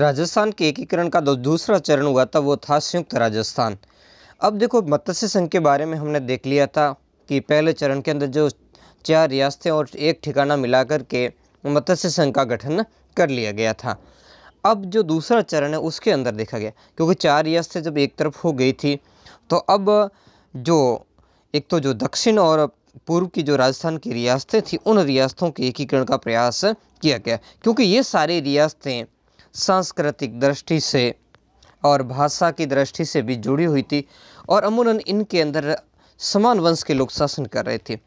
राजस्थान के एकीकरण का दूसरा चरण हुआ था वो था संयुक्त राजस्थान अब देखो मत्स्य संघ के बारे में हमने देख लिया था कि पहले चरण के अंदर जो चार रियासतें और एक ठिकाना कर के मत्स्य संघ का गठन कर लिया गया था अब जो दूसरा चरण है उसके अंदर देखा गया क्योंकि चार रियासतें जब एक तरफ हो गई थी तो अब जो एक तो जो दक्षिण और पूर्व की जो राजस्थान की रियासतें थी उन रियासतों के एकीकरण का प्रयास किया गया क्योंकि ये सारी रियासतें सांस्कृतिक दृष्टि से और भाषा की दृष्टि से भी जुड़ी हुई थी और अमूमन इनके अंदर समान वंश के लोग शासन कर रहे थे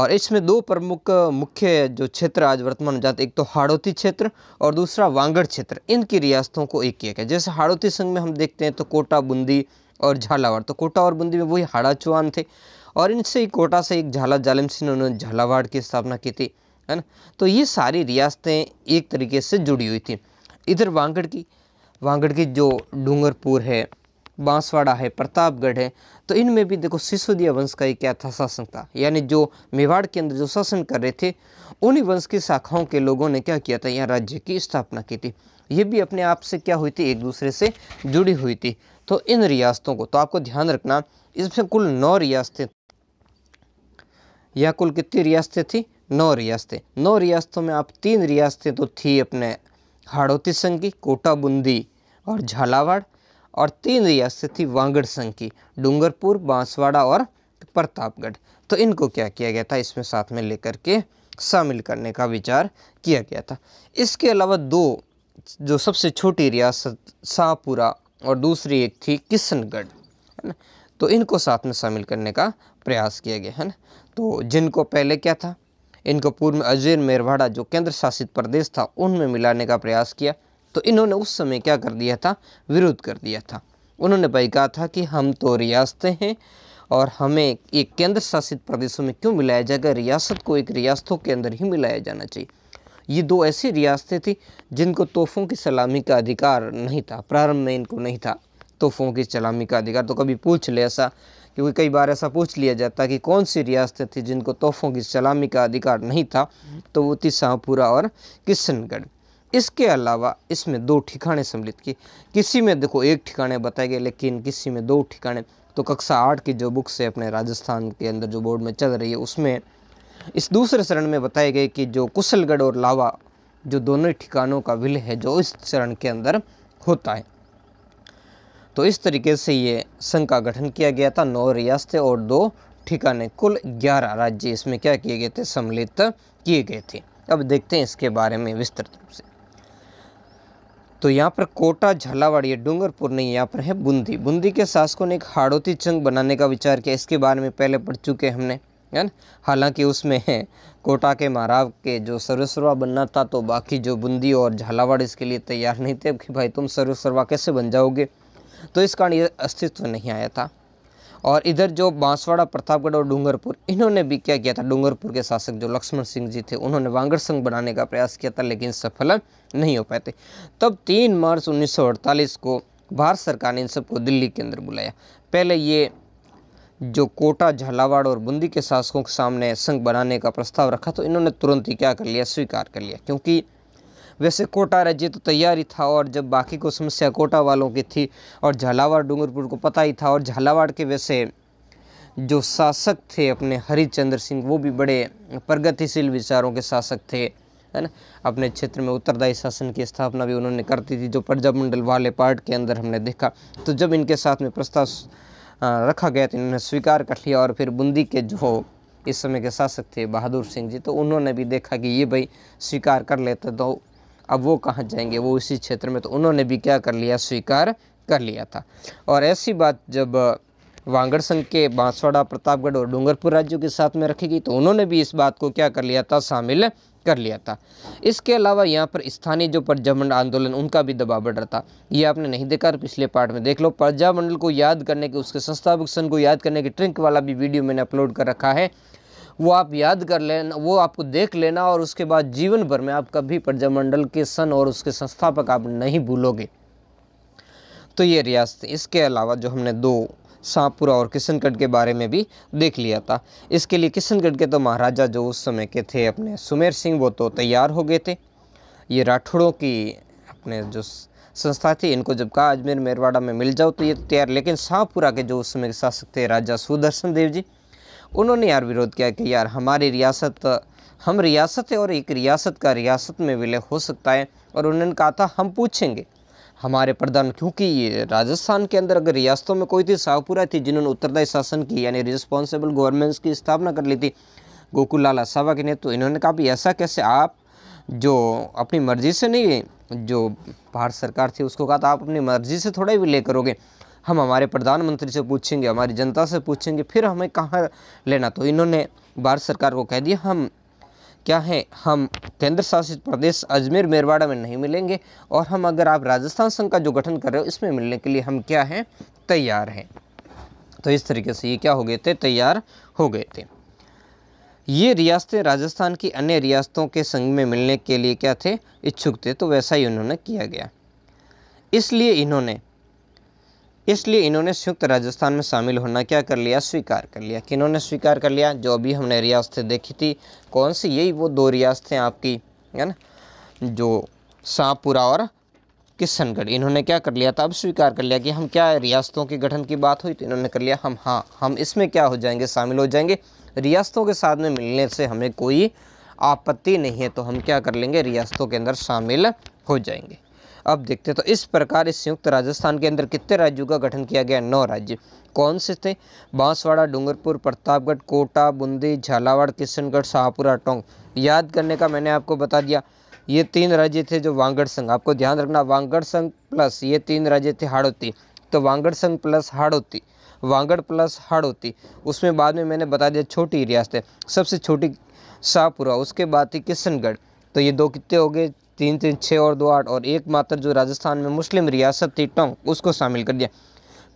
और इसमें दो प्रमुख मुख्य जो क्षेत्र आज वर्तमान में जाते एक तो हाड़ौती क्षेत्र और दूसरा वांगड़ क्षेत्र इनकी रियासतों को एक किया गया जैसे हाड़ौती संघ में हम देखते हैं तो कोटा बूंदी और झालावाड़ तो कोटा और बूंदी में वही हाड़ा चौहान थे और इनसे ही कोटा से एक झाला जालिम सिंह उन्होंने झालावाड़ की स्थापना की थी है ना तो ये सारी रियासतें एक तरीके से जुड़ी हुई थी इधर वांगड़ की वांगड़ की जो डूंगरपुर है बांसवाड़ा है प्रतापगढ़ है तो इनमें भी देखो सिसोदिया वंश का ही क्या था शासन था यानी जो मेवाड़ के अंदर जो शासन कर रहे थे उन्हीं वंश की शाखाओं के लोगों ने क्या किया था यहाँ राज्य की स्थापना की थी ये भी अपने आप से क्या हुई थी एक दूसरे से जुड़ी हुई थी तो इन रियासतों को तो आपको ध्यान रखना इसमें कुल नौ रियासतें या कुल कितनी रियासतें थी नौ रियासतें नौ रियासतों में आप तीन रियासतें तो थी अपने हाड़ौती संघ की कोटा बूंदी और झालावाड़ और तीन रियासत थी वांगड़ संघ की डूंगरपुर बांसवाड़ा और प्रतापगढ़ तो इनको क्या किया गया था इसमें साथ में लेकर के शामिल करने का विचार किया गया था इसके अलावा दो जो सबसे छोटी रियासत शाहपुरा और दूसरी एक थी किशनगढ़ है ना तो इनको साथ में शामिल करने का प्रयास किया गया है ना तो जिनको पहले क्या था इनको पूर्व में अजमेर मेरवाड़ा जो केंद्र शासित प्रदेश था उनमें मिलाने का प्रयास किया तो इन्होंने उस समय क्या कर दिया था विरोध कर दिया था उन्होंने भाई कहा था कि हम तो रियासतें हैं और हमें एक केंद्र शासित प्रदेशों में क्यों मिलाया जाएगा रियासत को एक रियासतों के अंदर ही मिलाया जाना चाहिए ये दो ऐसी रियासतें थी जिनको तोहफ़ों की सलामी का अधिकार नहीं था प्रारंभ में इनको नहीं था तोहफ़ों की सलामी का अधिकार तो कभी पूछ ले ऐसा क्योंकि कई बार ऐसा पूछ लिया जाता कि कौन सी रियासतें थी जिनको तोहफ़ों की सलामी का अधिकार नहीं था तो वो थी शाहपुरा और किशनगढ़ इसके अलावा इसमें दो ठिकाने सम्मिलित किए किसी में देखो एक ठिकाने बताए गए लेकिन किसी में दो ठिकाने तो कक्षा आठ की जो बुक्स है अपने राजस्थान के अंदर जो बोर्ड में चल रही है उसमें इस दूसरे चरण में बताए गए कि जो कुशलगढ़ और लावा जो दोनों ठिकानों का विलय है जो इस चरण के अंदर होता है तो इस तरीके से ये संघ का गठन किया गया था नौ रियासतें और दो ठिकाने कुल ग्यारह राज्य इसमें क्या किए गए थे सम्मिलित किए गए थे अब देखते हैं इसके बारे में विस्तृत रूप से तो यहाँ पर कोटा झालावाड़ या डूंगरपुर नहीं यहाँ पर है बूंदी बूंदी के शासकों ने एक हाड़ोती चंग बनाने का विचार किया इसके बारे में पहले पढ़ चुके हमने है ना हालांकि उसमें कोटा के महाराव के जो सर्वसर्वा बनना था तो बाकी जो बूंदी और झालावाड़ इसके लिए तैयार नहीं थे कि भाई तुम सर्वसर्वा कैसे बन जाओगे तो इस कारण ये अस्तित्व नहीं आया था और इधर जो बांसवाड़ा प्रतापगढ़ और डूंगरपुर इन्होंने भी क्या किया था डूंगरपुर के शासक जो लक्ष्मण सिंह जी थे उन्होंने वांगड़ संघ बनाने का प्रयास किया था लेकिन सफल नहीं हो पाए थे तब तीन मार्च उन्नीस को भारत सरकार ने इन सबको दिल्ली के अंदर बुलाया पहले ये जो कोटा झालावाड़ और बूंदी के शासकों के सामने संघ बनाने का प्रस्ताव रखा तो इन्होंने तुरंत ही क्या कर लिया स्वीकार कर लिया क्योंकि वैसे कोटा राज्य तो तैयार ही था और जब बाकी को समस्या कोटा वालों की थी और झालावाड़ डूंगरपुर को पता ही था और झालावाड़ के वैसे जो शासक थे अपने हरिचंद्र सिंह वो भी बड़े प्रगतिशील विचारों के शासक थे है ना अपने क्षेत्र में उत्तरदायी शासन की स्थापना भी उन्होंने करती थी जो प्रजामंडल वाले पार्ट के अंदर हमने देखा तो जब इनके साथ में प्रस्ताव रखा गया तो इन्होंने स्वीकार कर लिया और फिर बूंदी के जो इस समय के शासक थे बहादुर सिंह जी तो उन्होंने भी देखा कि ये भाई स्वीकार कर लेते तो अब वो कहाँ जाएंगे वो उसी क्षेत्र में तो उन्होंने भी क्या कर लिया स्वीकार कर लिया था और ऐसी बात जब वांगड़ संघ के बांसवाड़ा प्रतापगढ़ और डूंगरपुर राज्यों के साथ में रखी गई तो उन्होंने भी इस बात को क्या कर लिया था शामिल कर लिया था इसके अलावा यहाँ पर स्थानीय जो प्रजामंडल आंदोलन उनका भी दबाव बढ़ रहा था ये आपने नहीं देखा तो पिछले पार्ट में देख लो प्रजामंडल को याद करने के उसके संस्थापक संघ को याद करने के ट्रिंक वाला भी वीडियो मैंने अपलोड कर रखा है वो आप याद कर लेना वो आपको देख लेना और उसके बाद जीवन भर में आप कभी प्रजामंडल के सन और उसके संस्थापक आप नहीं भूलोगे तो ये रियासत इसके अलावा जो हमने दो शाहपुरा और किशनगढ़ के बारे में भी देख लिया था इसके लिए किशनगढ़ के तो महाराजा जो उस समय के थे अपने सुमेर सिंह वो तो तैयार हो गए थे ये राठौड़ों की अपने जो संस्था थी इनको जब कहा अजमेर मेरवाड़ा में मिल जाओ तो ये तैयार लेकिन शाहपुरा के जो उस समय के शासक थे राजा सुदर्शन देव जी उन्होंने यार विरोध किया कि यार हमारी रियासत हम रियासत है और एक रियासत का रियासत में विलय हो सकता है और उन्होंने कहा था हम पूछेंगे हमारे प्रधान क्योंकि राजस्थान के अंदर अगर रियासतों में कोई थी साहपुरा थी जिन्होंने उत्तरदायी शासन की यानी रिस्पॉन्सिबल गवर्नमेंट्स की स्थापना कर ली थी गोकुल लाल असावा के नेतृत्व तो इन्होंने कहा भी ऐसा कैसे आप जो अपनी मर्जी से नहीं जो भारत सरकार थी उसको कहा था आप अपनी मर्जी से थोड़ा ही विलय करोगे हम हमारे प्रधानमंत्री से पूछेंगे हमारी जनता से पूछेंगे फिर हमें कहाँ लेना तो इन्होंने भारत सरकार को कह दिया हम क्या है हम केंद्र शासित प्रदेश अजमेर मेरवाड़ा में नहीं मिलेंगे और हम अगर आप राजस्थान संघ का जो गठन कर रहे हो इसमें मिलने के लिए हम क्या हैं तैयार हैं तो इस तरीके से ये क्या हो गए थे तैयार हो गए थे ये रियासतें राजस्थान की अन्य रियासतों के संघ में मिलने के लिए क्या थे इच्छुक थे तो वैसा ही उन्होंने किया गया इसलिए इन्होंने इसलिए इन्होंने संयुक्त राजस्थान में शामिल होना क्या कर लिया स्वीकार कर लिया कि इन्होंने स्वीकार कर लिया जो अभी हमने रियासतें देखी थी कौन सी यही वो दो रियासतें आपकी है ना जो शाहपुरा और किशनगढ़ इन्होंने क्या कर लिया था अब स्वीकार कर लिया कि हम क्या रियासतों के गठन की बात हुई तो इन्होंने कर लिया हम हाँ हम इसमें क्या हो जाएंगे शामिल हो जाएंगे रियासतों के साथ में मिलने से हमें कोई आपत्ति नहीं है तो हम क्या कर लेंगे रियासतों के अंदर शामिल हो जाएंगे अब देखते हैं तो इस प्रकार इस संयुक्त राजस्थान के अंदर कितने राज्यों का गठन किया गया नौ राज्य कौन से थे बांसवाड़ा डूंगरपुर प्रतापगढ़ कोटा बूंदी झालावाड़ किशनगढ़ शाहपुरा टोंग याद करने का मैंने आपको बता दिया ये तीन राज्य थे जो वांगड़ संघ आपको ध्यान रखना वांगड़ संघ प्लस ये तीन राज्य थे हाड़ौती तो वांगड़ संघ प्लस हाड़ोती वांगड़ प्लस हाड़ौती उसमें बाद में मैंने बता दिया छोटी रियासतें सबसे छोटी शाहपुरा उसके बाद थी किशनगढ़ तो ये दो कितने हो गए तीन तीन छः और दो आठ और एकमात्र जो राजस्थान में मुस्लिम रियासत थी टोंक उसको शामिल कर दिया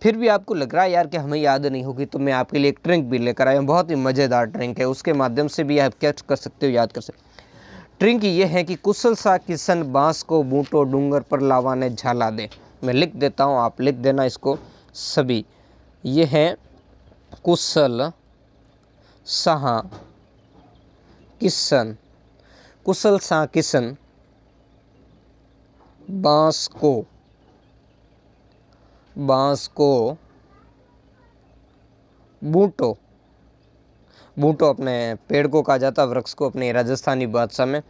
फिर भी आपको लग रहा है यार कि हमें याद नहीं होगी तो मैं आपके लिए एक ट्रिंक भी लेकर आया हूँ बहुत ही मज़ेदार ट्रिंक है उसके माध्यम से भी आप कैच कर सकते हो याद कर सकते ट्रिंक ये है कि कुशल सा किसन बांस को बूटो डूंगर पर लावा ने झाला दे मैं लिख देता हूँ आप लिख देना इसको सभी ये हैं कुशल सहा किसन कुशल सा किसन बाँस को बांस को बूटो बूटो अपने पेड़ को कहा जाता वृक्ष को अपने राजस्थानी भाषा में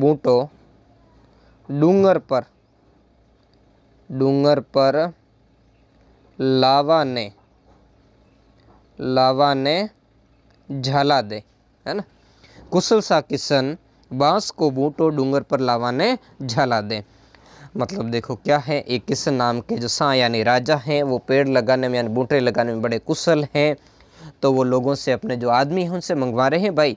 बूटो डूंगर पर डूंगर पर लावा ने लावा ने झाला दे है ना कुशल सा किशन बांस को बूटो डूंगर पर लावा ने झाला दे मतलब देखो क्या है एक किस नाम के जो सा यानी राजा हैं वो पेड़ लगाने में यानी बूटे लगाने में बड़े कुशल हैं तो वो लोगों से अपने जो आदमी हैं उनसे मंगवा रहे हैं भाई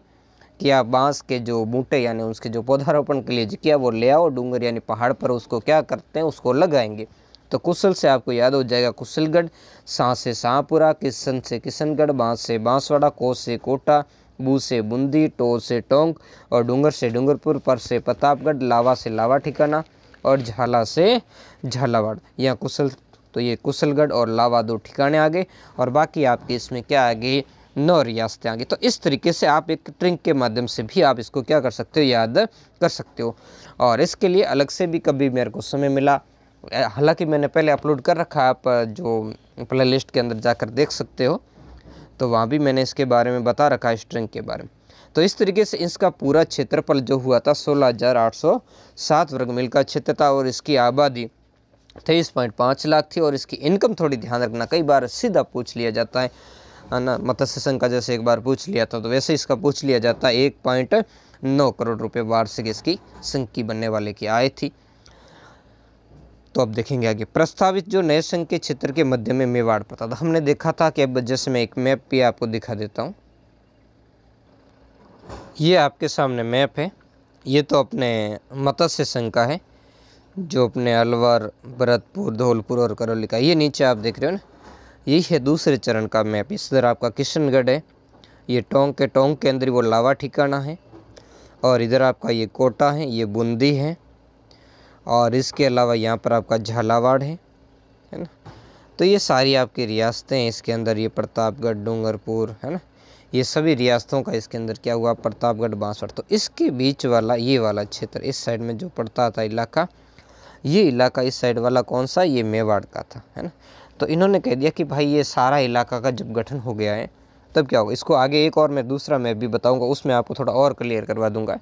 कि आप बाँस के जो बूटे यानी उसके जो पौधारोपण के लिए किया वो ले आओ डूंगर यानी पहाड़ पर उसको क्या करते हैं उसको लगाएंगे तो कुशल से आपको याद हो जाएगा कुशलगढ़ सां से शाहपुरा किशन से किशनगढ़ बांस से बांसवाड़ा कोस से कोटा बू से बूंदी टो से टोंक और डूंगर से डूंगरपुर पर से प्रतापगढ़ लावा से लावा ठिकाना और झाला से झालावाड़ यहाँ कुशल तो ये कुशलगढ़ और लावा दो ठिकाने आ गए और बाकी आपके इसमें क्या आ गए नौ रियासतें आ गई तो इस तरीके से आप एक ट्रिंक के माध्यम से भी आप इसको क्या कर सकते हो याद कर सकते हो और इसके लिए अलग से भी कभी मेरे को समय मिला हालांकि मैंने पहले अपलोड कर रखा है आप जो प्ले लिस्ट के अंदर जाकर देख सकते हो तो वहाँ भी मैंने इसके बारे में बता रखा है इस ट्रिंक के बारे में तो इस तरीके से इसका पूरा क्षेत्रफल जो हुआ था सोलह हज़ार आठ सौ सात वर्ग मील का क्षेत्र था और इसकी आबादी तेईस पॉइंट पाँच लाख थी और इसकी इनकम थोड़ी ध्यान रखना कई बार सीधा पूछ लिया जाता है ना मत्स्य संघ का जैसे एक बार पूछ लिया था तो वैसे इसका पूछ लिया जाता है एक पॉइंट नौ करोड़ रुपए वार्षिक इसकी संघ की बनने वाले की आय थी तो अब देखेंगे आगे प्रस्तावित जो नए संघ के क्षेत्र के मध्य में मेवाड़ पता था हमने देखा था कि अब जैसे मैं एक मैप भी आपको दिखा देता हूँ ये आपके सामने मैप है ये तो अपने मत्स्य संघ का है जो अपने अलवर भरतपुर धौलपुर और करौली का ये नीचे आप देख रहे हो ना ये है दूसरे चरण का मैप इस तरह आपका किशनगढ़ है ये टोंक के टोंक के अंदर वो लावा ठिकाना है और इधर आपका ये कोटा है ये बूंदी है और इसके अलावा यहाँ पर आपका झालावाड़ है है ना तो ये सारी आपकी रियासतें हैं इसके अंदर ये प्रतापगढ़ डूंगरपुर है ना ये सभी रियासतों का इसके अंदर क्या हुआ प्रतापगढ़ बांसवाड़ तो इसके बीच वाला ये वाला क्षेत्र इस साइड में जो पड़ता था इलाका ये इलाका इस साइड वाला कौन सा ये मेवाड़ का था है ना तो इन्होंने कह दिया कि भाई ये सारा इलाका का जब गठन हो गया है तब क्या होगा इसको आगे एक और मैं दूसरा मैप भी बताऊँगा उसमें आपको थोड़ा और क्लियर करवा दूंगा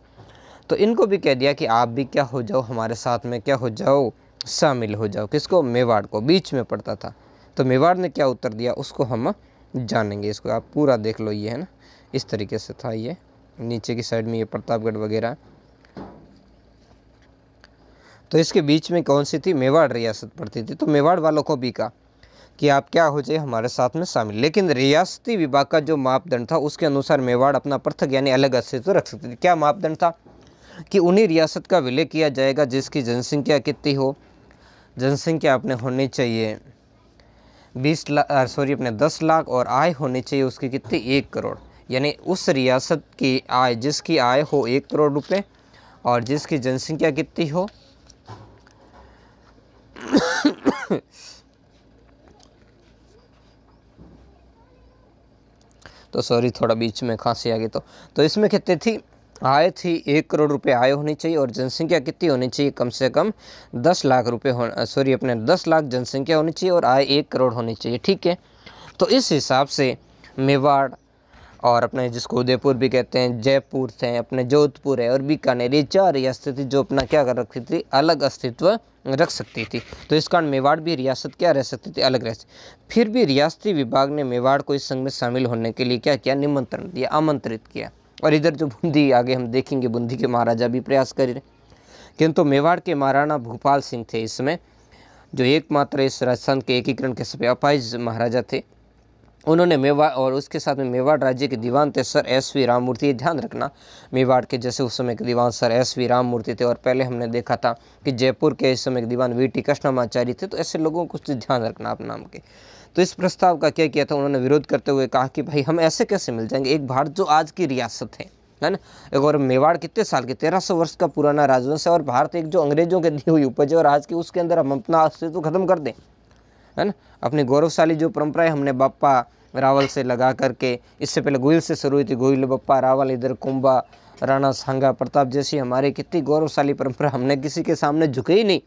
तो इनको भी कह दिया कि आप भी क्या हो जाओ हमारे साथ में क्या हो जाओ शामिल हो जाओ किसको मेवाड़ को बीच में पड़ता था तो मेवाड़ ने क्या उत्तर दिया उसको हम जानेंगे इसको आप पूरा देख लो ये है ना इस तरीके से था ये नीचे की साइड में ये प्रतापगढ़ वगैरह तो इसके बीच में कौन सी थी मेवाड़ रियासत पड़ती थी तो मेवाड़ वालों को भी कहा कि आप क्या हो जाए हमारे साथ में शामिल लेकिन रियासती विभाग का जो मापदंड था उसके अनुसार मेवाड़ अपना पृथक यानी अलग अस्तित्व तो रख सकती थी क्या मापदंड था कि उन्हीं रियासत का विलय किया जाएगा जिसकी जनसंख्या कितनी हो जनसंख्या आपने होनी चाहिए बीस लाख सॉरी अपने दस लाख और आय होनी चाहिए उसकी कितनी एक करोड़ यानी उस रियासत की आय जिसकी आय हो एक करोड़ रुपए और जिसकी जनसंख्या कितनी हो तो सॉरी थोड़ा बीच में खांसी आ गई तो तो इसमें कितनी थी आय थी एक करोड़ रुपए आय होनी चाहिए और जनसंख्या कितनी होनी चाहिए कम से कम दस लाख रुपए सॉरी अपने दस लाख जनसंख्या होनी चाहिए और आय एक करोड़ होनी चाहिए ठीक है तो इस हिसाब से मेवाड़ और अपने जिसको उदयपुर भी कहते हैं जयपुर थे अपने जोधपुर है और बीकानेर ये चार रियासतें थी जो अपना क्या कर रखती थी अलग अस्तित्व रख सकती थी तो इस कारण मेवाड़ भी रियासत क्या रह सकती थी अलग रह सकती फिर भी रियासती विभाग ने मेवाड़ को इस संघ में शामिल होने के लिए क्या किया निमंत्रण दिया आमंत्रित किया और इधर जो बूंदी आगे हम देखेंगे बूंदी के महाराजा भी प्रयास कर रहे किंतु मेवाड़ के महाराणा भूपाल सिंह थे इसमें जो एकमात्र इस राजस्थान के एकीकरण के सभी अपाइज महाराजा थे उन्होंने मेवाड़ और उसके साथ में मेवाड़ राज्य के दीवान थे सर एस वी राममूर्ति ये ध्यान रखना मेवाड़ के जैसे उस समय के दीवान सर एस वी राममूर्ति थे और पहले हमने देखा था कि जयपुर के इस समय के दीवान वी टी कृष्णमाचार्य थे तो ऐसे लोगों को कुछ ध्यान रखना आप नाम के तो इस प्रस्ताव का क्या किया था उन्होंने विरोध करते हुए कहा कि भाई हम ऐसे कैसे मिल जाएंगे एक भारत जो आज की रियासत है है ना एक और मेवाड़ कितने साल के तेरह सौ वर्ष का पुराना राजवंश है और भारत एक जो अंग्रेजों के दी हुई उपज है और आज की उसके अंदर हम अपना अस्तित्व खत्म कर दें है ना अपनी गौरवशाली जो परंपराएं हमने बापा रावल से लगा करके इससे पहले गोयल से शुरू हुई थी गोयल बप्पा रावल इधर कुंबा राणा सांगा प्रताप जैसी हमारी कितनी गौरवशाली परंपरा हमने किसी के सामने झुके ही नहीं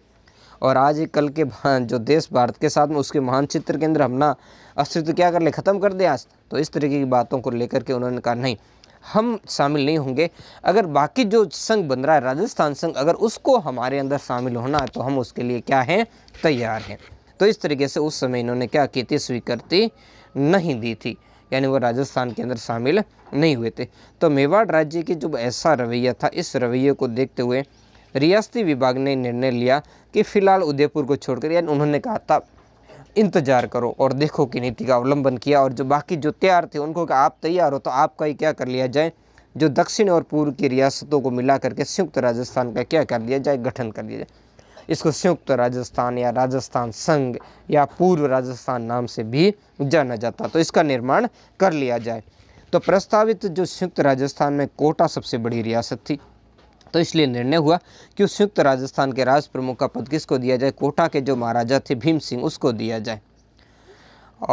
और आज कल के जो देश भारत के साथ में उसके महान चित्र के अंदर अपना अस्तित्व क्या कर ले ख़त्म कर दे आज तो इस तरीके की बातों को लेकर के उन्होंने कहा नहीं हम शामिल नहीं होंगे अगर बाकी जो संघ बन रहा है राजस्थान संघ अगर उसको हमारे अंदर शामिल होना है तो हम उसके लिए क्या हैं तैयार हैं तो इस तरीके से उस समय इन्होंने क्या की थी स्वीकृति नहीं दी थी यानी वो राजस्थान के अंदर शामिल नहीं हुए थे तो मेवाड़ राज्य की जो ऐसा रवैया था इस रवैये को देखते हुए रियासती विभाग ने निर्णय लिया कि फ़िलहाल उदयपुर को छोड़कर यानी उन्होंने कहा था इंतजार करो और देखो कि नीति का अवलंबन किया और जो बाकी जो तैयार थे उनको कहा आप तैयार हो तो आपका ही क्या कर लिया जाए जो दक्षिण और पूर्व की रियासतों को मिला करके संयुक्त राजस्थान का क्या कर लिया जाए गठन कर लिया जाए इसको संयुक्त राजस्थान या राजस्थान संघ या पूर्व राजस्थान नाम से भी जाना जाता तो इसका निर्माण कर लिया जाए तो प्रस्तावित जो संयुक्त राजस्थान में कोटा सबसे बड़ी रियासत थी तो इसलिए निर्णय हुआ कि संयुक्त राजस्थान के राज प्रमुख का पद किसको दिया जाए कोटा के जो महाराजा थे भीम सिंह उसको दिया जाए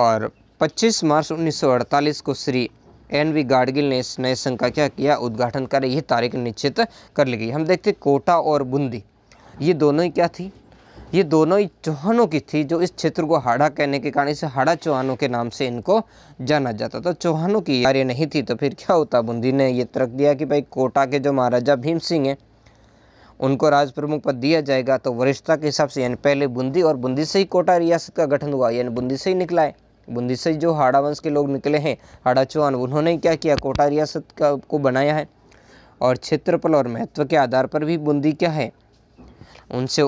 और 25 मार्च 1948 को श्री एन वी गाडगिल ने इस नए संघ का क्या किया उद्घाटन कर यह तारीख निश्चित कर ली गई हम देखते कोटा और बूंदी ये दोनों ही क्या थी ये दोनों ही चौहानों की थी जो इस क्षेत्र को हाड़ा कहने के कारण इसे हाड़ा चौहानों के नाम से इनको जाना जाता था तो चौहानों की कार्य नहीं थी तो फिर क्या होता बूंदी ने ये तर्क दिया कि भाई कोटा के जो महाराजा भीम सिंह हैं उनको राज प्रमुख पद दिया जाएगा तो वरिष्ठता के हिसाब से यानी पहले बूंदी और बूंदी से ही कोटा रियासत का गठन हुआ यानी बूंदी से ही निकला है बूंदी से जो हाड़ा वंश के लोग निकले हैं हाड़ा चौहान उन्होंने क्या किया कोटा रियासत का को बनाया है और क्षेत्रफल और महत्व के आधार पर भी बूंदी क्या है उनसे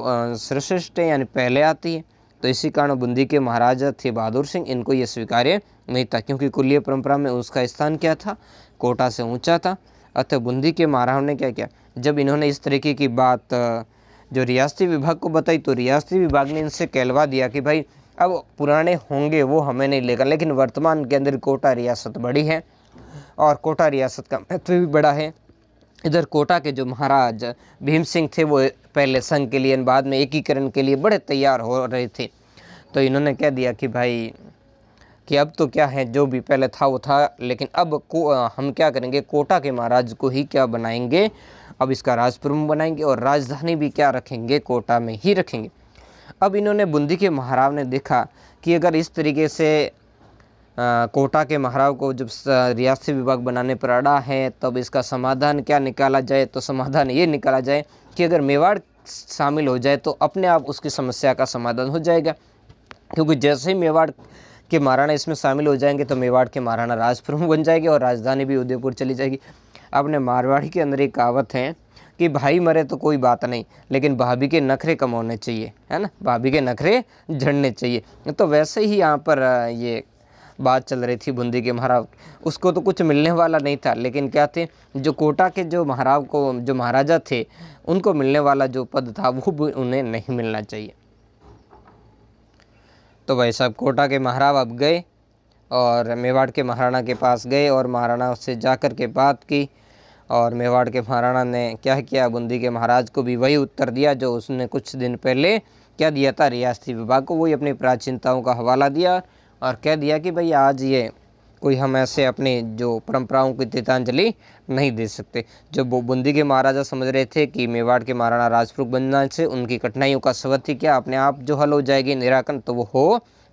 सर्वश्रेष्ठ है यानी पहले आती है तो इसी कारण बूंदी के महाराजा थे बहादुर सिंह इनको ये स्वीकार्य नहीं था क्योंकि कुल्य परंपरा में उसका स्थान क्या था कोटा से ऊंचा था अतः बूंदी के महाराज ने क्या किया जब इन्होंने इस तरीके की बात जो रियासती विभाग को बताई तो रियासती विभाग ने इनसे कहलवा दिया कि भाई अब पुराने होंगे वो हमें नहीं लेगा लेकिन वर्तमान के अंदर कोटा रियासत बड़ी है और कोटा रियासत का महत्व भी बड़ा है इधर कोटा के जो महाराज भीम सिंह थे वो पहले संघ के लिए बाद में एकीकरण के लिए बड़े तैयार हो रहे थे तो इन्होंने कह दिया कि भाई कि अब तो क्या है जो भी पहले था वो था लेकिन अब को हम क्या करेंगे कोटा के महाराज को ही क्या बनाएंगे अब इसका राजप्रमुख बनाएंगे और राजधानी भी क्या रखेंगे कोटा में ही रखेंगे अब इन्होंने बूंदी के महाराज ने देखा कि अगर इस तरीके से कोटा के महाराव को जब रियासी विभाग बनाने पर अड़ा है तब इसका समाधान क्या निकाला जाए तो समाधान ये निकाला जाए कि अगर मेवाड़ शामिल हो जाए तो अपने आप उसकी समस्या का समाधान हो जाएगा क्योंकि जैसे ही मेवाड़ के महाराणा इसमें शामिल हो जाएंगे तो मेवाड़ के महाराणा राजप्रमुख बन जाएगी और राजधानी भी उदयपुर चली जाएगी अपने मारवाड़ी के अंदर एक कहावत है कि भाई मरे तो कोई बात नहीं लेकिन भाभी के नखरे कम होने चाहिए है ना भाभी के नखरे झड़ने चाहिए तो वैसे ही यहाँ पर ये बात चल रही थी बूंदी के महाराज उसको तो कुछ मिलने वाला नहीं था लेकिन क्या थे जो कोटा के जो महाराज को जो महाराजा थे उनको मिलने वाला जो पद था वो भी उन्हें नहीं मिलना चाहिए तो भाई साहब कोटा के महाराज अब गए और मेवाड़ के महाराणा के पास गए और महाराणा उससे जाकर के बात की और मेवाड़ के महाराणा ने क्या किया बूंदी के महाराज को भी वही उत्तर दिया जो उसने कुछ दिन पहले क्या दिया था रियासती विभाग को वही अपनी प्राचीनताओं का हवाला दिया और कह दिया कि भाई आज ये कोई हम ऐसे अपने जो परंपराओं की तितांजलि नहीं दे सकते जब वो बूंदी के महाराजा समझ रहे थे कि मेवाड़ के महाराणा राजपूत बनना से उनकी कठिनाइयों का सबक थी क्या अपने आप जो हल हो जाएगी निराकरण तो वो हो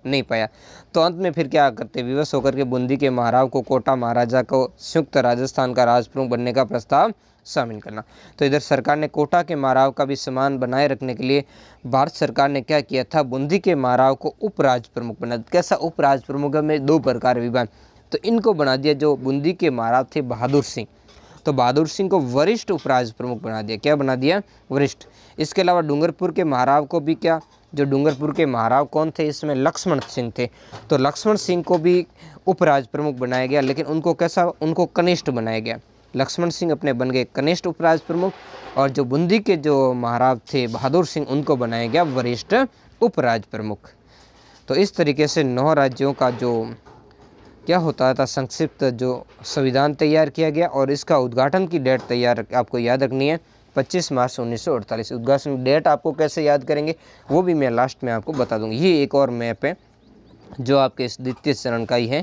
नहीं पाया तो अंत में फिर क्या करते विवश होकर के बूंदी के महाराव को कोटा महाराजा को संयुक्त राजस्थान का राजप्रमुख बनने का प्रस्ताव शामिल करना तो इधर सरकार ने कोटा के महाराव का भी समान बनाए रखने के लिए भारत सरकार ने क्या किया था बूंदी के महाराव को उपराज प्रमुख बना कैसा उपराज प्रमुख में दो प्रकार विभाग तो इनको बना दिया जो बूंदी के महाराव थे बहादुर सिंह तो बहादुर सिंह को वरिष्ठ उपराज प्रमुख बना दिया क्या बना दिया वरिष्ठ इसके अलावा डूंगरपुर के महाराव को भी क्या जो डूंगरपुर के महाराव कौन थे इसमें लक्ष्मण सिंह थे तो लक्ष्मण सिंह को भी उपराज प्रमुख बनाया गया लेकिन उनको कैसा उनको कनिष्ठ बनाया गया लक्ष्मण सिंह अपने बन गए कनिष्ठ उपराज प्रमुख और जो बुंदी के जो महाराव थे बहादुर सिंह उनको बनाया गया वरिष्ठ उपराज प्रमुख तो इस तरीके से नौ राज्यों का जो क्या होता था संक्षिप्त जो संविधान तैयार किया गया और इसका उद्घाटन की डेट तैयार आपको याद रखनी है 25 मार्च उन्नीस सौ अड़तालीस उद्घाटन डेट आपको कैसे याद करेंगे वो भी मैं लास्ट में आपको बता दूंगी ये एक और मैप है जो आपके इस द्वितीय चरण का ही है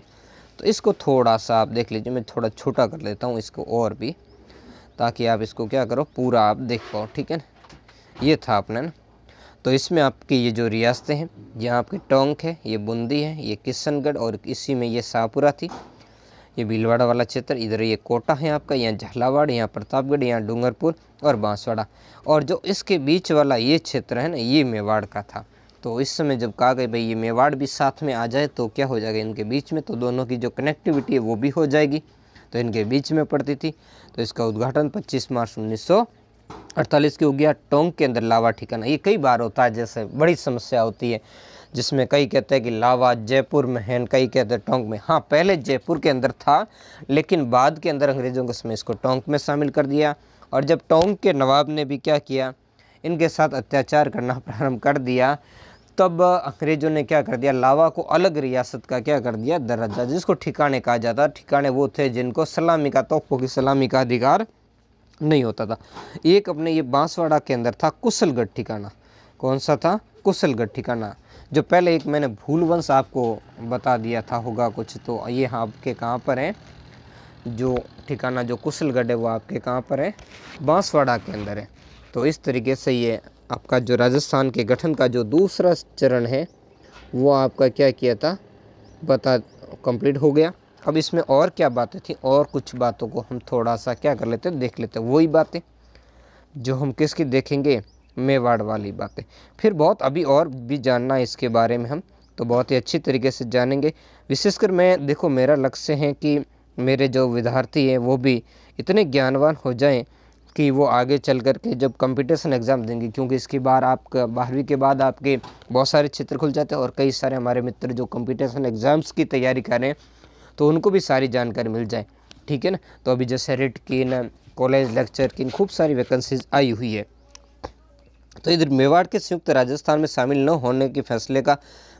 तो इसको थोड़ा सा आप देख लीजिए मैं थोड़ा छोटा कर लेता हूँ इसको और भी ताकि आप इसको क्या करो पूरा आप देख पाओ ठीक है ये था अपना ना तो इसमें आपकी ये जो रियासतें हैं यहाँ आपकी टोंक है ये बूंदी है ये किशनगढ़ और इसी में ये शाहपुरा थी ये भीलवाड़ा वाला क्षेत्र इधर ये कोटा है आपका यहाँ झालावाड़ यहाँ प्रतापगढ़ यहाँ डूंगरपुर और बांसवाड़ा और जो इसके बीच वाला ये क्षेत्र है ना ये मेवाड़ का था तो इस समय जब कहा गया भाई ये मेवाड़ भी साथ में आ जाए तो क्या हो जाएगा इनके बीच में तो दोनों की जो कनेक्टिविटी है वो भी हो जाएगी तो इनके बीच में पड़ती थी तो इसका उद्घाटन पच्चीस मार्च अड़तालीस के हो गया टोंक के अंदर लावा ठिकाना ये कई बार होता है जैसे बड़ी समस्या होती है जिसमें कई कहते हैं कि लावा जयपुर में है कई कहते हैं टोंक में हाँ पहले जयपुर के अंदर था लेकिन बाद के अंदर अंग्रेज़ों के समय इसको टोंक में शामिल कर दिया और जब टोंक के नवाब ने भी क्या किया इनके साथ अत्याचार करना प्रारंभ कर दिया तब अंग्रेज़ों ने क्या कर दिया लावा को अलग रियासत का क्या कर दिया दर्जा जिसको ठिकाने कहा जाता है ठिकाने वो थे जिनको सलामी का तोहफों की सलामी का अधिकार नहीं होता था एक अपने ये बांसवाड़ा के अंदर था कुशलगढ़ ठिकाना कौन सा था कुशलगढ़ ठिकाना जो पहले एक मैंने भूलवंश आपको बता दिया था होगा कुछ तो ये हाँ आपके कहाँ पर है जो ठिकाना जो कुशलगढ़ है वो आपके कहाँ पर है बांसवाड़ा के अंदर है तो इस तरीके से ये आपका जो राजस्थान के गठन का जो दूसरा चरण है वो आपका क्या किया था बता कंप्लीट हो गया अब इसमें और क्या बातें थी और कुछ बातों को हम थोड़ा सा क्या कर लेते हैं देख लेते हैं वही बातें जो हम किसकी देखेंगे मेवाड़ वाली बातें फिर बहुत अभी और भी जानना है इसके बारे में हम तो बहुत ही अच्छी तरीके से जानेंगे विशेषकर मैं देखो मेरा लक्ष्य है कि मेरे जो विद्यार्थी हैं वो भी इतने ज्ञानवान हो जाएं कि वो आगे चल कर के जब कंपटीशन एग्ज़ाम देंगे क्योंकि इसकी बार आपका बारहवीं के बाद आपके बहुत सारे क्षेत्र खुल जाते हैं और कई सारे हमारे मित्र जो कंपटीशन एग्ज़ाम्स की तैयारी कर रहे हैं तो उनको भी सारी जानकारी मिल जाए ठीक है ना तो अभी जैसे रिट किन कॉलेज लेक्चर किन खूब सारी वैकेंसीज आई हुई है तो इधर मेवाड़ के संयुक्त राजस्थान में शामिल न होने के फैसले का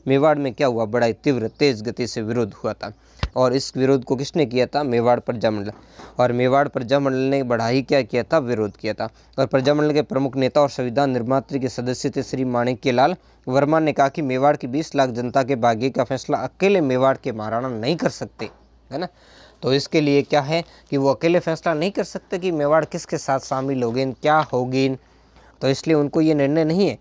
मेवाड़ में क्या हुआ बड़ा ही तीव्र तेज गति से विरोध हुआ था और इस विरोध को किसने किया था मेवाड़ प्रजामंडल और मेवाड़ प्रजामंडल ने बड़ा ही क्या किया था विरोध किया था और प्रजामंडल के प्रमुख नेता और संविधान निर्मात्री के सदस्य थे श्री माणिक्य लाल वर्मा ने कहा कि मेवाड़ की बीस लाख जनता के भाग्य का फैसला अकेले मेवाड़ के महाराणा नहीं कर सकते है ना तो इसके लिए क्या है कि वो अकेले फैसला नहीं कर सकते कि मेवाड़ किसके साथ शामिल हो गए क्या होगी तो इसलिए उनको ये निर्णय नहीं है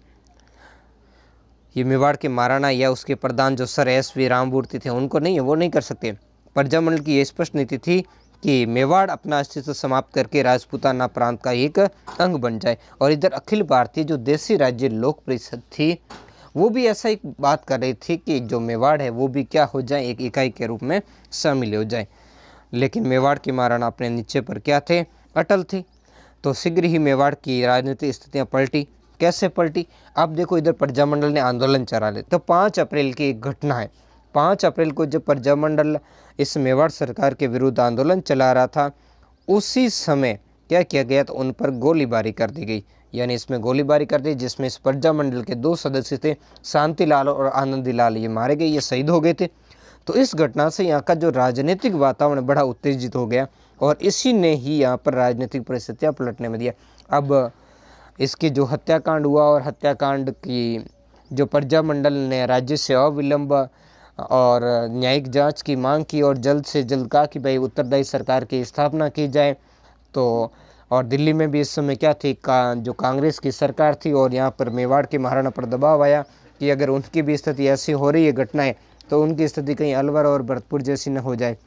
ये मेवाड़ के महाराणा या उसके प्रधान जो सर एस वी राममूर्ति थे उनको नहीं है वो नहीं कर सकते प्रजामंडल की ये स्पष्ट नीति थी कि मेवाड़ अपना अस्तित्व समाप्त करके राजपूताना प्रांत का एक अंग बन जाए और इधर अखिल भारतीय जो देसी राज्य लोक परिषद थी वो भी ऐसा एक बात कर रही थी कि जो मेवाड़ है वो भी क्या हो जाए एक इकाई के रूप में शामिल हो जाए लेकिन मेवाड़ के महाराणा अपने नीचे पर क्या थे अटल थे तो शीघ्र ही मेवाड़ की राजनीतिक स्थितियाँ पलटी कैसे पलटी अब देखो इधर प्रजामंडल ने आंदोलन चला ले तो पाँच अप्रैल की एक घटना है पाँच अप्रैल को जब प्रजामंडल इस मेवाड़ सरकार के विरुद्ध आंदोलन चला रहा था उसी समय क्या किया गया तो उन पर गोलीबारी कर दी गई यानी इसमें गोलीबारी कर दी जिसमें इस प्रजामंडल के दो सदस्य थे शांति लाल और आनंदी लाल ये मारे गए ये शहीद हो गए थे तो इस घटना से यहाँ का जो राजनीतिक वातावरण बड़ा उत्तेजित हो गया और इसी ने ही यहाँ पर राजनीतिक परिस्थितियाँ पलटने में दिया अब इसकी जो हत्याकांड हुआ और हत्याकांड की जो प्रजा मंडल ने राज्य से अविलंब और न्यायिक जांच की मांग की और जल्द से जल्द कहा कि भाई उत्तरदायी सरकार की स्थापना की जाए तो और दिल्ली में भी इस समय क्या थी का जो कांग्रेस की सरकार थी और यहाँ पर मेवाड़ के महाराणा पर दबाव आया कि अगर उनकी भी स्थिति ऐसी हो रही है घटनाएं तो उनकी स्थिति कहीं अलवर और भरतपुर जैसी न हो जाए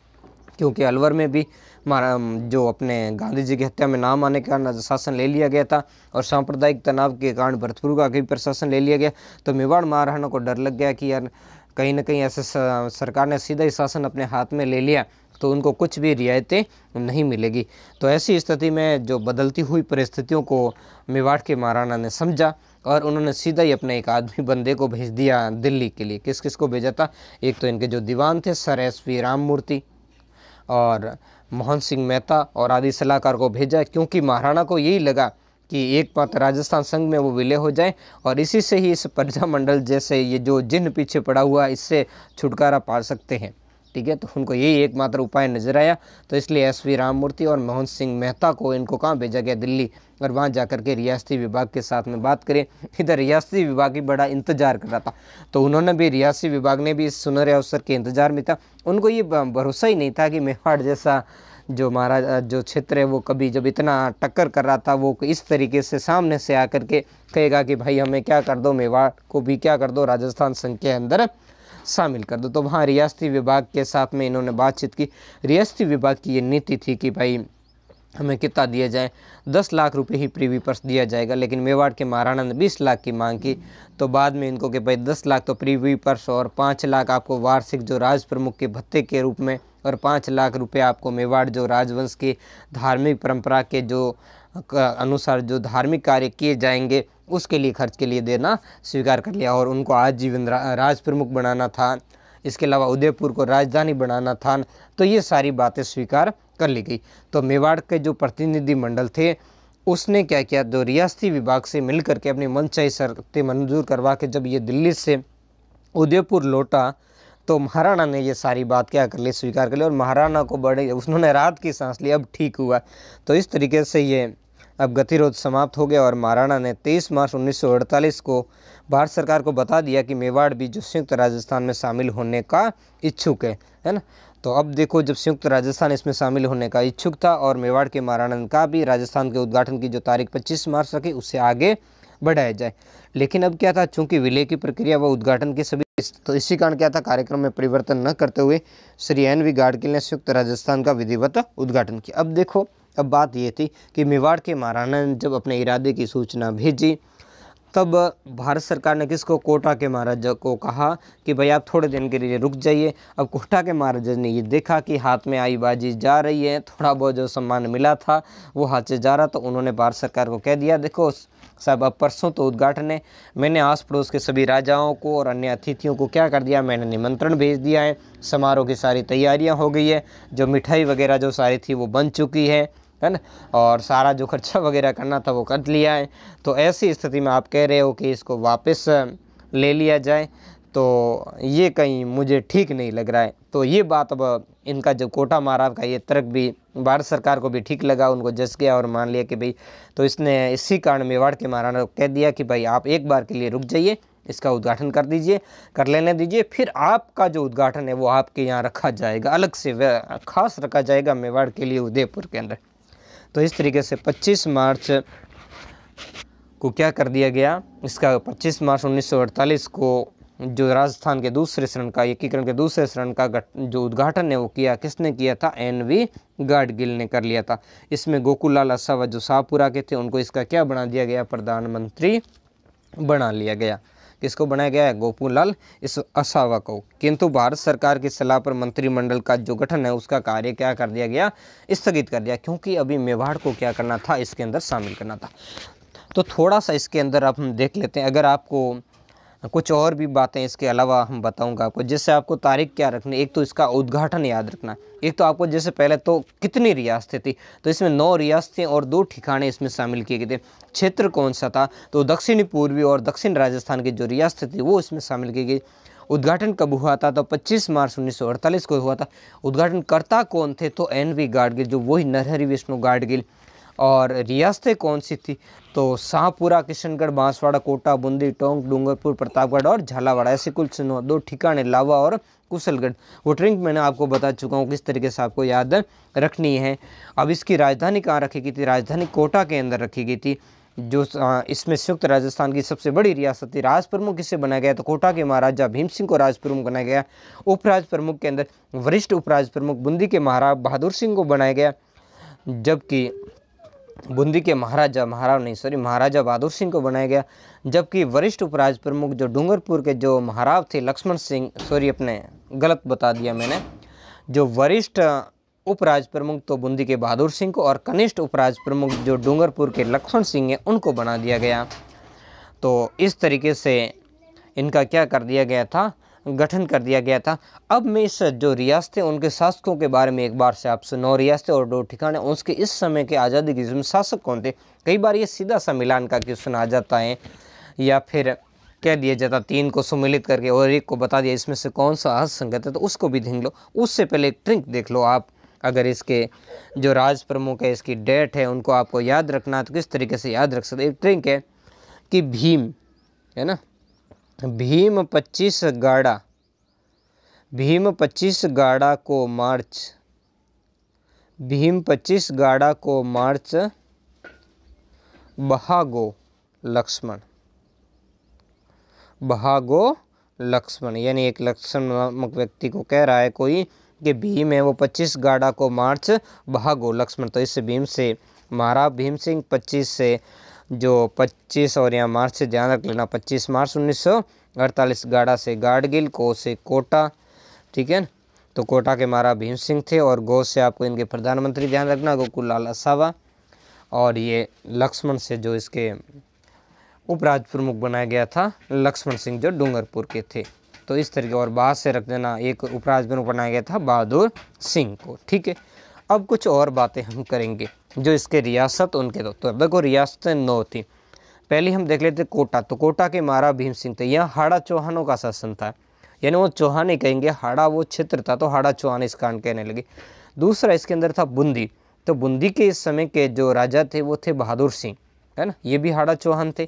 क्योंकि अलवर में भी जो अपने गांधी जी की हत्या में नाम आने के कारण शासन ले लिया गया था और सांप्रदायिक तनाव के कारण भरतपुर का भी प्रशासन ले लिया गया तो मेवाड़ महाराणा को डर लग गया कि यार कहीं ना कहीं ऐसे सरकार ने सीधा ही शासन अपने हाथ में ले लिया तो उनको कुछ भी रियायतें नहीं मिलेगी तो ऐसी स्थिति में जो बदलती हुई परिस्थितियों को मेवाड़ के महाराणा ने समझा और उन्होंने सीधा ही अपने एक आदमी बंदे को भेज दिया दिल्ली के लिए किस किस को भेजा था एक तो इनके जो दीवान थे sir S V Ramamurthy और मोहन सिंह मेहता और आदि सलाहकार को भेजा क्योंकि महाराणा को यही लगा कि एक बात राजस्थान संघ में वो विलय हो जाए और इसी से ही इस प्रजा मंडल जैसे ये जो जिन पीछे पड़ा हुआ इससे छुटकारा पा सकते हैं ठीक है तो उनको यही एकमात्र उपाय नजर आया तो इसलिए एस वी राममूर्ति और मोहन सिंह मेहता को इनको कहाँ भेजा गया दिल्ली और वहाँ जा कर के रियासती विभाग के साथ में बात करें इधर रियासती विभाग ही बड़ा इंतजार कर रहा था तो उन्होंने भी रियासी विभाग ने भी इस सुनहरे अवसर के इंतजार में था उनको ये भरोसा ही नहीं था कि मेवाड़ जैसा जो हमारा जो क्षेत्र है वो कभी जब इतना टक्कर कर रहा था वो इस तरीके से सामने से आकर के कहेगा कि भाई हमें क्या कर दो मेवाड़ को भी क्या कर दो राजस्थान संघ के अंदर शामिल कर दो तो वहाँ रियासती विभाग के साथ में इन्होंने बातचीत की रियासती विभाग की ये नीति थी कि भाई हमें कितना दिया जाए दस लाख रुपए ही प्रीवी पर्स दिया जाएगा लेकिन मेवाड़ के महाराणा ने बीस लाख की मांग की तो बाद में इनको कि भाई दस लाख तो प्रीवी पर्स और पाँच लाख आपको वार्षिक जो राज प्रमुख के भत्ते के रूप में और पाँच लाख रुपए आपको मेवाड़ जो राजवंश की धार्मिक परंपरा के जो अनुसार जो धार्मिक कार्य किए जाएंगे उसके लिए खर्च के लिए देना स्वीकार कर लिया और उनको आजीवन जीवन राज प्रमुख बनाना था इसके अलावा उदयपुर को राजधानी बनाना था तो ये सारी बातें स्वीकार कर ली गई तो मेवाड़ के जो प्रतिनिधिमंडल थे उसने क्या किया जो रियासती विभाग से मिल करके अपनी मनचाही शर्तें मंजूर करवा के जब ये दिल्ली से उदयपुर लौटा तो महाराणा ने ये सारी बात क्या कर ली स्वीकार कर ली और महाराणा को बड़े उन्होंने रात की सांस ली अब ठीक हुआ तो इस तरीके से ये अब गतिरोध समाप्त हो गया और महाराणा ने 23 मार्च 1948 को भारत सरकार को बता दिया कि मेवाड़ भी जो संयुक्त राजस्थान में शामिल होने का इच्छुक है है ना तो अब देखो जब संयुक्त राजस्थान इसमें शामिल होने का इच्छुक था और मेवाड़ के महाराणा का भी राजस्थान के उद्घाटन की जो तारीख पच्चीस मार्च रखी उससे आगे बढ़ाया जाए लेकिन अब क्या था चूंकि विलय की प्रक्रिया व उद्घाटन के सभी तो इसी कारण क्या था कार्यक्रम में परिवर्तन न करते हुए श्री एन वी गाड़किल ने संयुक्त राजस्थान का विधिवत उद्घाटन किया अब देखो अब बात ये थी कि मेवाड़ के महाराणा ने जब अपने इरादे की सूचना भेजी तब भारत सरकार ने किसको कोटा के महाराजा को कहा कि भाई आप थोड़े दिन के लिए रुक जाइए अब कोटा के महाराजा ने ये देखा कि हाथ में आई बाजी जा रही है थोड़ा बहुत जो सम्मान मिला था वो हाथ से जा रहा तो उन्होंने भारत सरकार को कह दिया देखो साहब अब परसों तो उद्घाटन है मैंने आस पड़ोस के सभी राजाओं को और अन्य अतिथियों को क्या कर दिया मैंने निमंत्रण भेज दिया है समारोह की सारी तैयारियां हो गई है जो मिठाई वगैरह जो सारी थी वो बन चुकी है है ना और सारा जो खर्चा वगैरह करना था वो कर लिया है तो ऐसी स्थिति में आप कह रहे हो कि इसको वापस ले लिया जाए तो ये कहीं मुझे ठीक नहीं लग रहा है तो ये बात अब इनका जो कोटा महाराज का ये तर्क भी भारत सरकार को भी ठीक लगा उनको जस गया और मान लिया कि भाई तो इसने इसी कारण मेवाड़ के महाराणा को कह दिया कि भाई आप एक बार के लिए रुक जाइए इसका उद्घाटन कर दीजिए कर लेने दीजिए फिर आपका जो उद्घाटन है वो आपके यहाँ रखा जाएगा अलग से खास रखा जाएगा मेवाड़ के लिए उदयपुर के अंदर तो इस तरीके से 25 मार्च को क्या कर दिया गया इसका 25 मार्च 1948 को जो राजस्थान के दूसरे चरण का एकीकरण के दूसरे चरण का जो उद्घाटन है वो किया किसने किया था एन वी गाडगिल ने कर लिया था इसमें गोकुल लाल असावा जो शाहपुरा के थे उनको इसका क्या बना दिया गया प्रधानमंत्री बना लिया गया किसको बनाया गया है गोपाल लाल इस असावा को किंतु भारत सरकार की सलाह पर मंत्रिमंडल का जो गठन है उसका कार्य क्या कर दिया गया स्थगित कर दिया क्योंकि अभी मेवाड़ को क्या करना था इसके अंदर शामिल करना था तो थोड़ा सा इसके अंदर आप हम देख लेते हैं अगर आपको कुछ और भी बातें इसके अलावा हम बताऊंगा आपको जिससे आपको तारीख क्या रखनी एक तो इसका उद्घाटन याद रखना एक तो आपको जैसे पहले तो कितनी रियासतें थी तो इसमें नौ रियासतें और दो ठिकाने इसमें शामिल किए गए थे क्षेत्र कौन सा था तो दक्षिणी पूर्वी और दक्षिण राजस्थान की जो रियासतें थी वो इसमें शामिल की गई उद्घाटन कब हुआ था तो 25 मार्च 1948 को हुआ था उद्घाटनकर्ता कौन थे तो एन वी गाडगिल जो वही नरहरी विष्णु गाडगिल और रियासतें कौन सी थी तो शाहपुरा किशनगढ़ बांसवाड़ा कोटा बूंदी टोंक डूंगरपुर प्रतापगढ़ और झालावाड़ा ऐसे कुल सुनो दो ठिकाने लावा और कुशलगढ़ वो ट्रिंक मैंने आपको बता चुका हूँ किस तरीके से आपको याद रखनी है अब इसकी राजधानी कहाँ रखी गई थी राजधानी कोटा के अंदर रखी गई थी जो हाँ, इसमें संयुक्त राजस्थान की सबसे बड़ी रियासत थी राजप्रमुख किसे बनाया गया तो कोटा के महाराजा भीम सिंह को राजप्रमुख बनाया गया उपराज प्रमुख के अंदर वरिष्ठ उपराज प्रमुख बूंदी के महाराज बहादुर सिंह को बनाया गया जबकि बूंदी के महाराजा महाराव नहीं सॉरी महाराजा बहादुर सिंह को बनाया गया जबकि वरिष्ठ उपराज प्रमुख जो डूंगरपुर के जो महाराव थे लक्ष्मण सिंह सॉरी अपने गलत बता दिया मैंने जो वरिष्ठ उपराज प्रमुख तो बूंदी के बहादुर सिंह को और कनिष्ठ उपराज प्रमुख जो डूंगरपुर के लक्ष्मण सिंह हैं उनको बना दिया गया तो इस तरीके से इनका क्या कर दिया गया था गठन कर दिया गया था अब मैं इस जो रियासतें उनके शासकों के बारे में एक बार से आपसे नौ रियासतें और दो ठिकाने उसके इस समय के आज़ादी के जिसमें शासक कौन थे कई बार ये सीधा सा मिलान का क्वेश्चन आ जाता है या फिर कह दिया जाता तीन को सम्मिलित करके और एक को बता दिया इसमें से कौन सा असंगत है तो उसको भी देख लो उससे पहले एक ट्रिंक देख लो आप अगर इसके जो राज प्रमुख है इसकी डेट है उनको आपको याद रखना तो किस तरीके से याद रख सकते एक ट्रिंक है कि भीम है ना भीम पच्चीस गाड़ा भीम पच्चीस गाड़ा को मार्च भीम पच्चीस गाड़ा को मार्च बहागो लक्ष्मण बहागो लक्ष्मण यानी एक लक्ष्मण नामक व्यक्ति को कह रहा है कोई कि भीम है वो पच्चीस गाड़ा को मार्च बहागो लक्ष्मण तो इस भीम से महाराज भीम सिंह पच्चीस से जो 25 और यहाँ मार्च से ध्यान रख लेना 25 मार्च 1948 गाड़ा से गाडगिल को से कोटा ठीक है तो कोटा के महाराज भीम सिंह थे और गो से आपको इनके प्रधानमंत्री ध्यान रखना गोकुल लाल असावा और ये लक्ष्मण से जो इसके उपराज प्रमुख बनाया गया था लक्ष्मण सिंह जो डूंगरपुर के थे तो इस तरीके और बाहर से रख देना एक उपराज प्रमुख बनाया गया था बहादुर सिंह को ठीक है अब कुछ और बातें हम करेंगे जो इसके रियासत उनके दो तो देखो रियासत नौ थी पहले हम देख लेते कोटा तो कोटा के मारा भीम सिंह थे यहाँ हाड़ा चौहानों का शासन था यानी वो चौहान ही कहेंगे हाड़ा वो क्षेत्र था तो हाड़ा चौहान इस कारण कहने लगे दूसरा इसके अंदर था बूंदी तो बूंदी के इस समय के जो राजा थे वो थे बहादुर सिंह है ना ये भी हाड़ा चौहान थे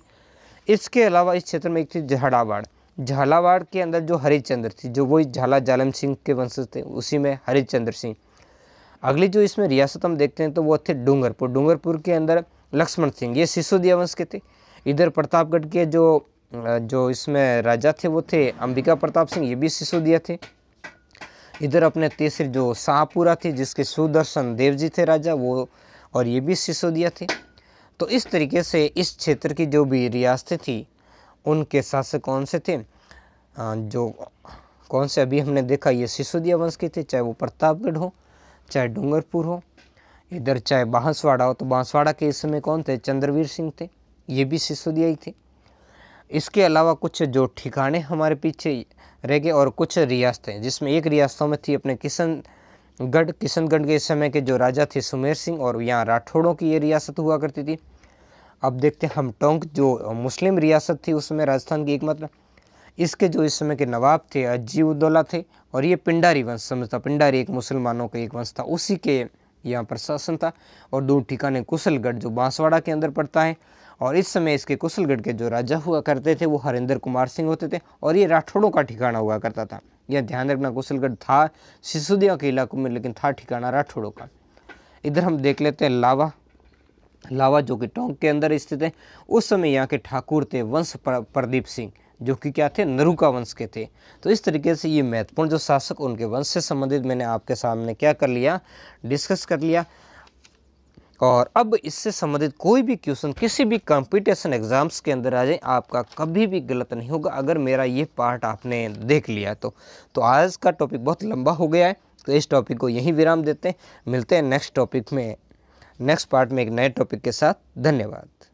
इसके अलावा इस क्षेत्र में एक थी झाड़ावाड़ झालावाड़ के अंदर जो हरिचंद्र थी जो वही झाला जालम सिंह के वंशज थे उसी में हरिचंद्र सिंह अगली जो इसमें रियासत हम देखते हैं तो वो थे डूंगरपुर डूंगरपुर के अंदर लक्ष्मण सिंह ये सिसोदिया वंश के थे इधर प्रतापगढ़ के जो जो इसमें राजा थे वो थे अंबिका प्रताप सिंह ये भी सिसोदिया थे इधर अपने तीसरे जो शाहपुरा थे जिसके सुदर्शन देव जी थे राजा वो और ये भी सिसोदिया थे तो इस तरीके से इस क्षेत्र की जो भी रियासतें थी उनके शासक कौन से थे जो कौन से अभी हमने देखा ये सिसोदिया वंश के थे चाहे वो प्रतापगढ़ हो चाहे डूंगरपुर हो इधर चाहे बांसवाड़ा हो तो बांसवाड़ा के इस समय कौन थे चंद्रवीर सिंह थे ये भी ही थे इसके अलावा कुछ जो ठिकाने हमारे पीछे रह गए और कुछ रियासतें जिसमें एक रियासतों में थी अपने किशनगढ़ किशनगढ़ के समय के जो राजा थे सुमेर सिंह और यहाँ राठौड़ों की ये रियासत हुआ करती थी अब देखते हैं हम टोंक जो मुस्लिम रियासत थी उसमें राजस्थान की एकमात्र इसके जो इस समय के नवाब थे अज्जी उद्दौला थे और ये पिंडारी वंश समझता पिंडारी एक मुसलमानों का एक वंश था उसी के यहाँ पर शासन था और दो ठिकाने कुशलगढ़ जो बांसवाड़ा के अंदर पड़ता है और इस समय इसके कुशलगढ़ के जो राजा हुआ करते थे वो हरिंदर कुमार सिंह होते थे और ये राठौड़ों का ठिकाना हुआ करता था यह ध्यान रखना कुशलगढ़ था सिसुदिया के इलाकों में लेकिन था ठिकाना राठौड़ों का इधर हम देख लेते हैं लावा लावा जो कि टोंक के अंदर स्थित है उस समय यहाँ के ठाकुर थे वंश प्रदीप सिंह जो कि क्या थे नरुका वंश के थे तो इस तरीके से ये महत्वपूर्ण जो शासक उनके वंश से संबंधित मैंने आपके सामने क्या कर लिया डिस्कस कर लिया और अब इससे संबंधित कोई भी क्वेश्चन किसी भी कंपटीशन एग्ज़ाम्स के अंदर आ जाए आपका कभी भी गलत नहीं होगा अगर मेरा ये पार्ट आपने देख लिया तो तो आज का टॉपिक बहुत लंबा हो गया है तो इस टॉपिक को यहीं विराम देते हैं मिलते हैं नेक्स्ट टॉपिक में नेक्स्ट पार्ट में एक नए टॉपिक के साथ धन्यवाद